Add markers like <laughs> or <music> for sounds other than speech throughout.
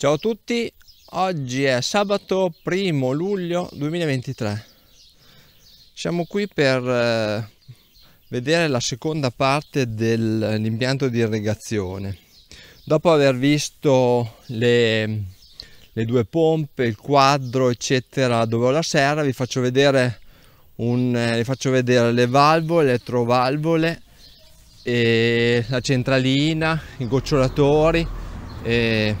Ciao a tutti, oggi è sabato 1 luglio 2023. Siamo qui per eh, vedere la seconda parte dell'impianto di irrigazione. Dopo aver visto le, le due pompe, il quadro, eccetera, dove ho la serra, vi faccio vedere, un, eh, vi faccio vedere le valvole, le trovalvole, la centralina, i gocciolatori. E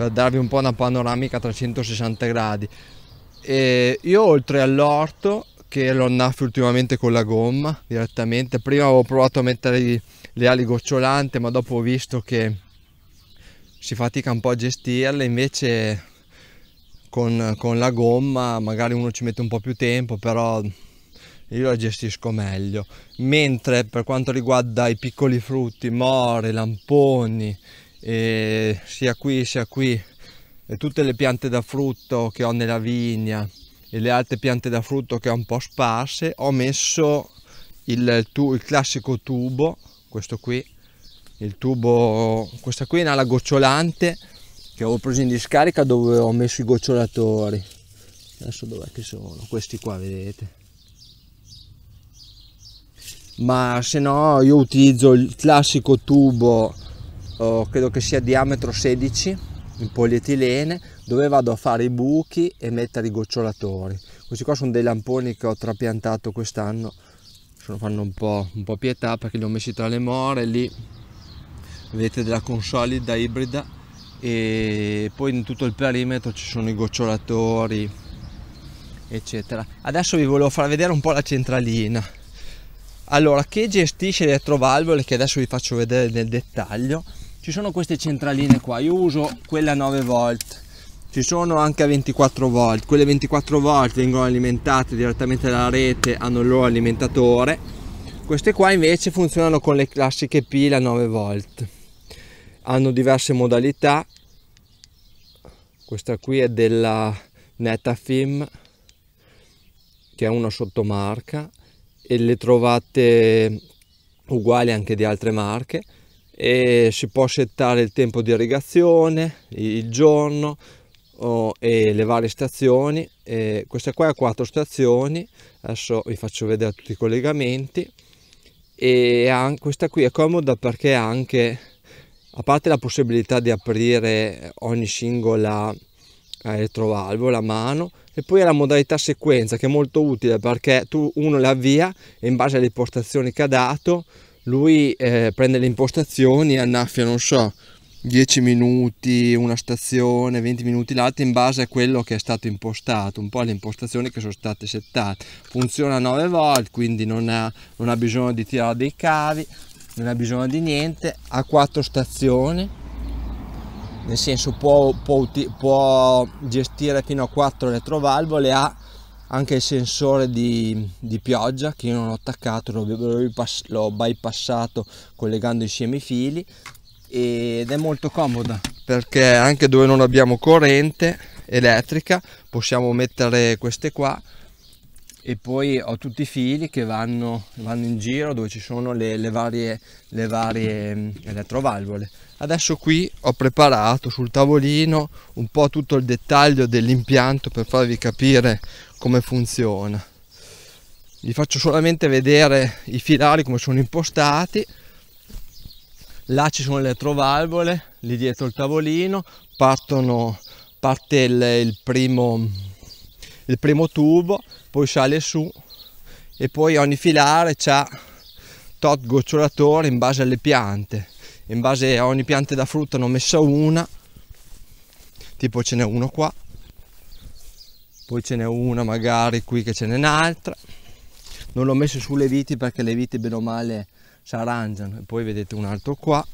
per darvi un po' una panoramica a 360 gradi. E io oltre all'orto che lo annaffio ultimamente con la gomma direttamente, prima avevo provato a mettere le ali gocciolante ma dopo ho visto che si fatica un po' a gestirle, invece con, con la gomma magari uno ci mette un po' più tempo però io la gestisco meglio mentre per quanto riguarda i piccoli frutti more lamponi eh, sia qui sia qui e tutte le piante da frutto che ho nella vigna e le altre piante da frutto che ho un po' sparse ho messo il, tu, il classico tubo questo qui il tubo questa qui è una gocciolante che ho preso in discarica dove ho messo i gocciolatori adesso dov'è che sono questi qua vedete ma se no io utilizzo il classico tubo oh, credo che sia diametro 16 in polietilene dove vado a fare i buchi e mettere i gocciolatori questi qua sono dei lamponi che ho trapiantato quest'anno fanno un po', un po' pietà perché li ho messi tra le more lì vedete della consolida ibrida e poi in tutto il perimetro ci sono i gocciolatori eccetera adesso vi volevo far vedere un po' la centralina allora che gestisce le elettrovalvole che adesso vi faccio vedere nel dettaglio ci sono queste centraline qua io uso quella 9 volt ci sono anche a 24 volt quelle 24 volt vengono alimentate direttamente dalla rete hanno il loro alimentatore queste qua invece funzionano con le classiche pile a 9 volt hanno diverse modalità questa qui è della Netafim che è una sottomarca e le trovate uguali anche di altre marche e si può settare il tempo di irrigazione, il giorno oh, e le varie stazioni. E questa qua ha quattro stazioni, adesso vi faccio vedere tutti i collegamenti. E anche, questa qui è comoda perché ha anche, a parte la possibilità di aprire ogni singola elettrovalvola eh, a mano e poi ha la modalità sequenza che è molto utile perché tu uno la avvia e in base alle impostazioni che ha dato lui eh, prende le impostazioni annaffia non so 10 minuti una stazione 20 minuti l'altra in base a quello che è stato impostato un po' alle impostazioni che sono state settate funziona 9 volt quindi non ha, non ha bisogno di tirare dei cavi non ha bisogno di niente ha 4 stazioni nel senso può, può, può, gestire fino a 4 elettrovalvole ha anche il sensore di, di pioggia che io non ho attaccato, l'ho bypassato collegando insieme i fili ed è molto comoda perché anche dove non abbiamo corrente elettrica possiamo mettere queste qua e poi ho tutti i fili che vanno, vanno in giro dove ci sono le, le varie, le varie ehm, elettrovalvole Adesso qui ho preparato sul tavolino un po' tutto il dettaglio dell'impianto per farvi capire come funziona. Vi faccio solamente vedere i filari come sono impostati. Là ci sono le elettrovalvole, lì dietro il tavolino, partono, parte il, il, primo, il primo tubo, poi sale su e poi ogni filare ha tot gocciolatore in base alle piante in base a ogni pianta da frutta ne ho messa una tipo ce n'è uno qua poi ce n'è una magari qui che ce n'è un'altra non l'ho messo sulle viti perché le viti bene o male si arrangiano e poi vedete un altro qua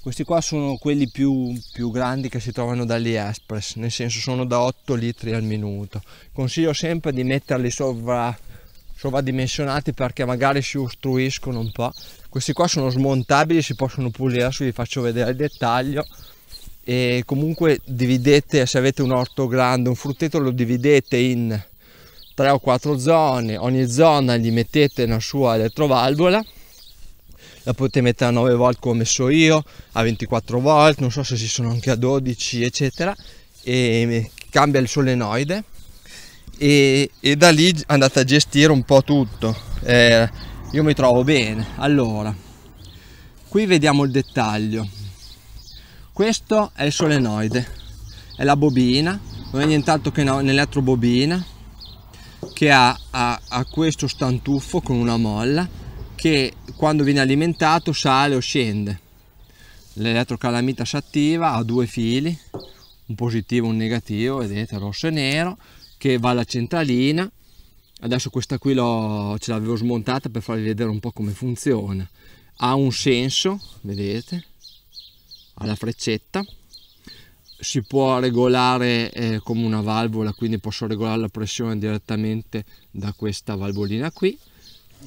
questi qua sono quelli più, più grandi che si trovano dagli Espress, nel senso sono da 8 litri al minuto. Consiglio sempre di metterli sovra, sovradimensionati perché magari si ostruiscono un po', questi qua sono smontabili si possono pulire adesso vi faccio vedere il dettaglio e comunque dividete se avete un orto grande un frutteto lo dividete in 3 o 4 zone ogni zona gli mettete una sua elettrovalvola la potete mettere a 9 volt come ho messo io a 24 volt non so se ci sono anche a 12 eccetera e cambia il solenoide e, e da lì andate a gestire un po' tutto eh, io mi trovo bene allora qui vediamo il dettaglio questo è il solenoide è la bobina non è nient'altro che un'elettrobobina che ha, ha, ha questo stantuffo con una molla che quando viene alimentato sale o scende l'elettrocalamita si attiva ha due fili un positivo e un negativo vedete rosso e nero che va alla centralina adesso questa qui ce l'avevo smontata per farvi vedere un po' come funziona ha un senso vedete ha la freccetta si può regolare eh, come una valvola quindi posso regolare la pressione direttamente da questa valvolina qui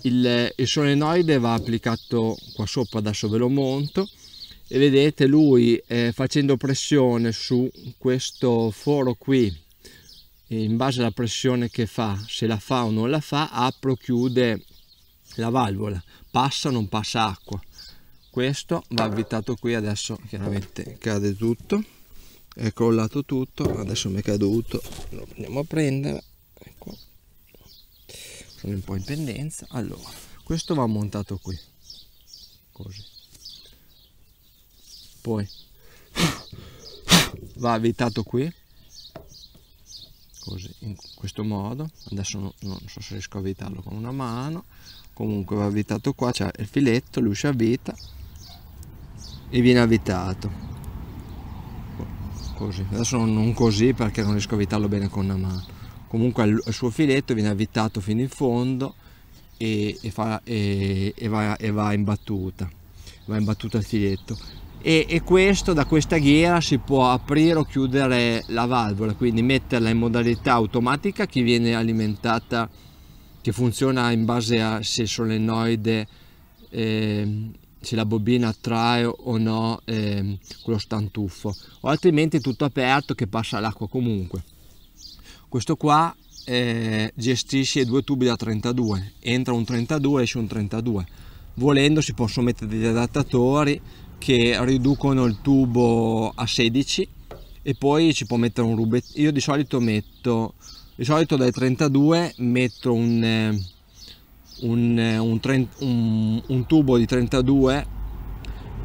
il, il solenoide va applicato qua sopra adesso ve lo monto e vedete lui eh, facendo pressione su questo foro qui in base alla pressione che fa, se la fa o non la fa, apro o chiude la valvola, passa o non passa acqua. Questo va avvitato qui, adesso chiaramente cade tutto, è crollato tutto, adesso mi è caduto, lo andiamo a prendere, ecco. sono un po' in pendenza, allora, questo va montato qui, così, poi va avvitato qui, così in questo modo adesso non, non so se riesco a avvitarlo con una mano comunque va avvitato qua c'è il filetto lui a vita e viene avvitato così adesso non così perché non riesco a avvitarlo bene con una mano comunque il suo filetto viene avvitato fino in fondo e, e, fa, e, e va, va in battuta va in battuta il filetto e, e questo da questa ghiera si può aprire o chiudere la valvola quindi metterla in modalità automatica che viene alimentata che funziona in base a se il solenoide eh, se la bobina attrae o no eh, quello stantuffo o altrimenti tutto aperto che passa l'acqua comunque questo qua eh, gestisce due tubi da 32 entra un 32 esce un 32 volendo si possono mettere degli adattatori che riducono il tubo a 16 e poi ci può mettere un rubetto io di solito metto di solito dai 32 metto un, eh, un, eh, un, 30, un tubo di 32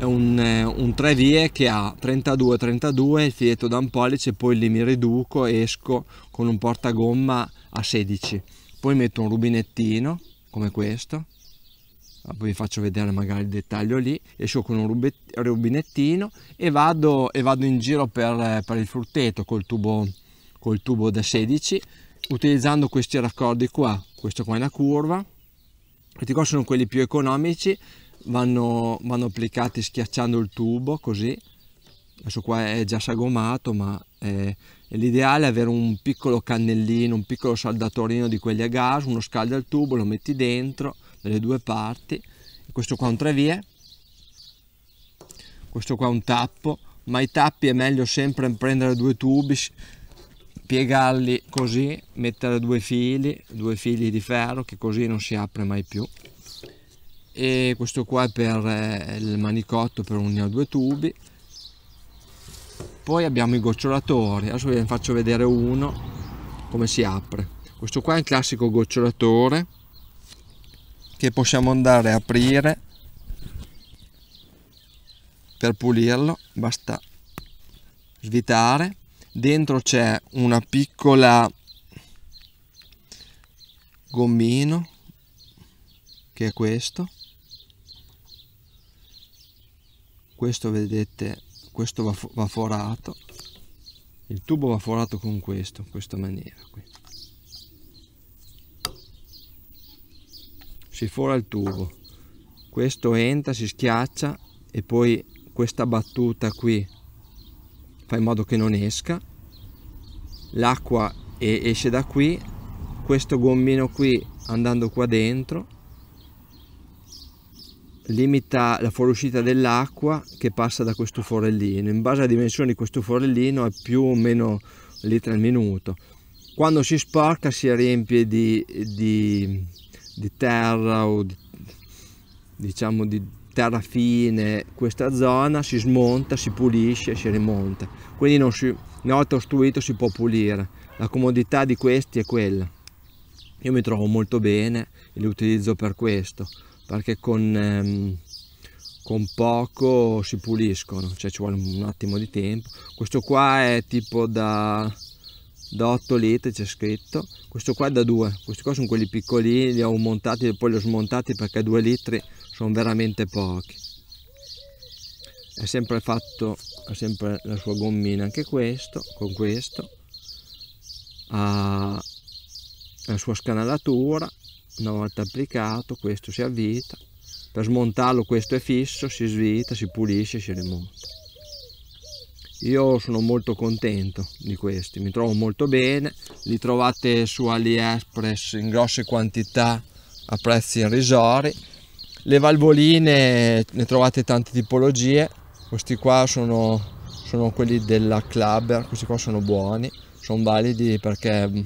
un, 3 eh, vie che ha 32 32 il filetto da un pollice poi lì mi riduco e esco con un portagomma a 16 poi metto un rubinettino come questo Ah, poi vi faccio vedere magari il dettaglio lì, esco con un rubinettino e vado, e vado in giro per, per, il frutteto col tubo, col tubo da 16 utilizzando questi raccordi qua, questo qua è una curva, questi qua sono quelli più economici, vanno, vanno applicati schiacciando il tubo così, adesso qua è già sagomato ma è, è l'ideale avere un piccolo cannellino, un piccolo saldatorino di quelli a gas, uno scalda il tubo, lo metti dentro dalle due parti questo qua è un trevie questo qua è un tappo ma i tappi è meglio sempre prendere due tubi piegarli così mettere due fili due fili di ferro che così non si apre mai più e questo qua è per eh, il manicotto per unire due tubi poi abbiamo i gocciolatori adesso vi faccio vedere uno come si apre questo qua è il classico gocciolatore che possiamo andare a aprire per pulirlo basta svitare dentro c'è una piccola gommino che è questo questo vedete questo va, forato il tubo va forato con questo in questa maniera qui si fora il tubo questo entra si schiaccia e poi questa battuta qui fa in modo che non esca l'acqua esce da qui questo gommino qui andando qua dentro limita la fuoriuscita dell'acqua che passa da questo forellino in base alla dimensione di questo forellino è più o meno litro al minuto quando si sporca si riempie di, di di terra o di, diciamo di terra fine questa zona si smonta, si pulisce si rimonta quindi non si, una volta ostruito si può pulire la comodità di questi è quella io mi trovo molto bene e li utilizzo per questo perché con, ehm, con poco si puliscono cioè ci vuole un attimo di tempo questo qua è tipo da da 8 litri c'è scritto questo qua è da 2 questi qua sono quelli piccolini li ho montati e poi li ho smontati perché 2 litri sono veramente pochi è sempre fatto ha sempre la sua gommina anche questo con questo ha la sua scanalatura una volta applicato questo si avvita per smontarlo questo è fisso si svita si pulisce si rimonta io sono molto contento di questi mi trovo molto bene li trovate su aliexpress in grosse quantità a prezzi irrisori le valvoline ne trovate tante tipologie questi qua sono, sono quelli della clubber questi qua sono buoni sono validi perché mm,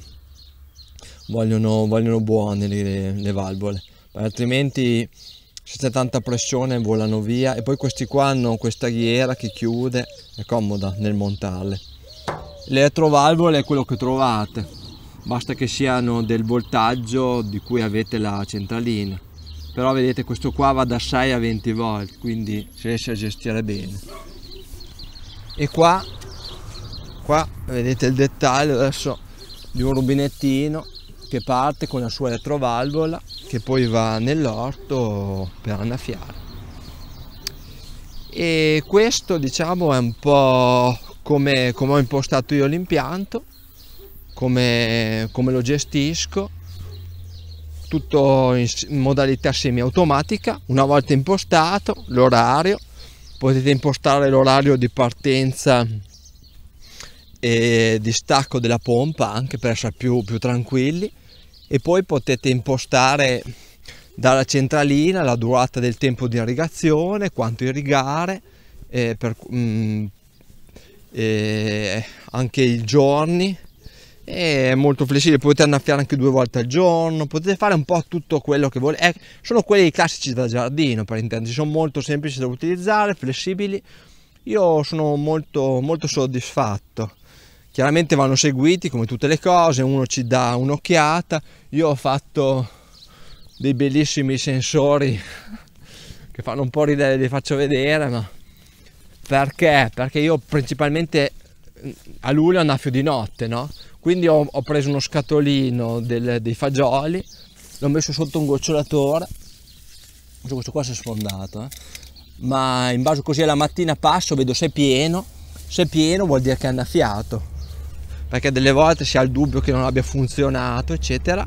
vogliono, vogliono buone le, le valvole altrimenti se c'è tanta pressione volano via e poi questi qua hanno questa ghiera che chiude, è comoda nel montarle. L'elettrovalvole è quello che trovate, basta che siano del voltaggio di cui avete la centralina. Però vedete questo qua va da 6 a 20 volt, quindi si riesce a gestire bene. E qua, qua vedete il dettaglio adesso di un rubinettino che parte con la sua elettrovalvola che poi va nell'orto per annaffiare e questo diciamo è un po' come, come ho impostato io l'impianto come, come, lo gestisco tutto in modalità semiautomatica una volta impostato l'orario potete impostare l'orario di partenza e di stacco della pompa anche per essere più, più tranquilli e poi potete impostare dalla centralina la durata del tempo di irrigazione, quanto irrigare, eh, per, mh, mm, eh, anche i giorni. è molto flessibile, potete annaffiare anche due volte al giorno, potete fare un po' tutto quello che volete. Eh, sono quelli classici da giardino per intenderci, sono molto semplici da utilizzare, flessibili. Io sono molto, molto soddisfatto. Chiaramente vanno seguiti come tutte le cose, uno ci dà un'occhiata. Io ho fatto dei bellissimi sensori <laughs> che fanno un po' ridere, li faccio vedere, ma perché? Perché io principalmente mm, a luglio annaffio di notte, no? Quindi ho, ho preso uno scatolino del, dei fagioli, l'ho messo sotto un gocciolatore, questo qua si è sfondato, eh? ma in base così alla mattina passo, vedo se è pieno, se è pieno vuol dire che è annaffiato, perché delle volte si ha il dubbio che non abbia funzionato, eccetera.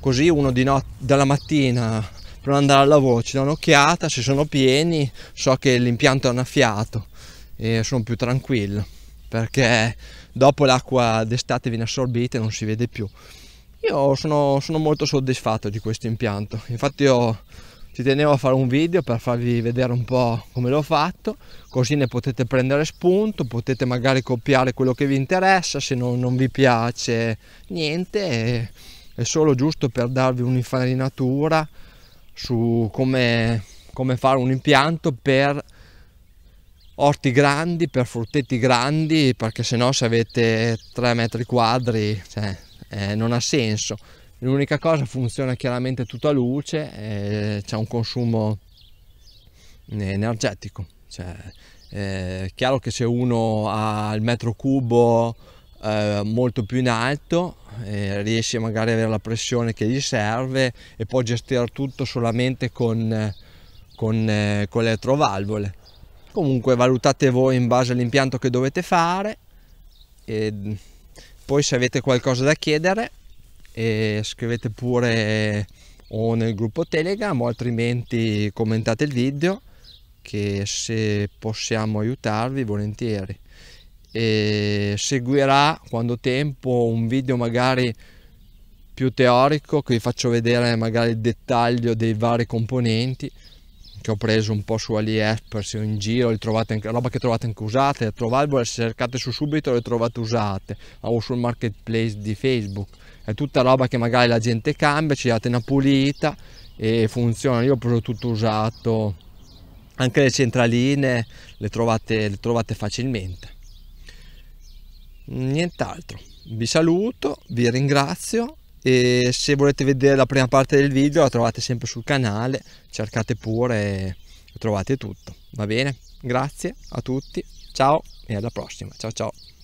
Così uno di not- dalla mattina per andare al lavoro ci dà un'occhiata, se sono pieni so che l'impianto è annaffiato e sono più tranquillo perché dopo l'acqua d'estate viene assorbita e non si vede più. Io sono, sono molto soddisfatto di questo impianto, infatti ho ci tenevo a fare un video per farvi vedere un po' come l'ho fatto così ne potete prendere spunto potete magari copiare quello che vi interessa se non, non vi piace niente è solo giusto per darvi un'infarinatura su come, come fare un impianto per orti grandi per frutteti grandi perché se no se avete 3 metri quadri cioè, eh, non ha senso L'unica cosa funziona chiaramente tutta luce, eh, c'è un consumo eh, energetico. Cioè, è eh, chiaro che se uno ha il metro cubo eh, molto più in alto, eh, riesce magari ad avere la pressione che gli serve e può gestire tutto solamente con, con, eh, con le elettrovalvole. Comunque valutate voi in base all'impianto che dovete fare e mm, poi se avete qualcosa da chiedere e scrivete pure o nel gruppo Telegram o altrimenti commentate il video che se possiamo aiutarvi volentieri. E seguirà quando tempo un video magari più teorico che vi faccio vedere magari il dettaglio dei vari componenti che ho preso un po' su AliExpress o in giro, li trovate anche, roba che trovate anche usate, trovate se cercate su subito le trovate usate o sul marketplace di Facebook è tutta roba che magari la gente cambia, ci date una pulita e funziona. Io ho preso tutto usato, anche le centraline le trovate, le trovate facilmente. Nient'altro, vi saluto, vi ringrazio e se volete vedere la prima parte del video la trovate sempre sul canale, cercate pure e trovate tutto, va bene? Grazie a tutti, ciao e alla prossima, ciao ciao!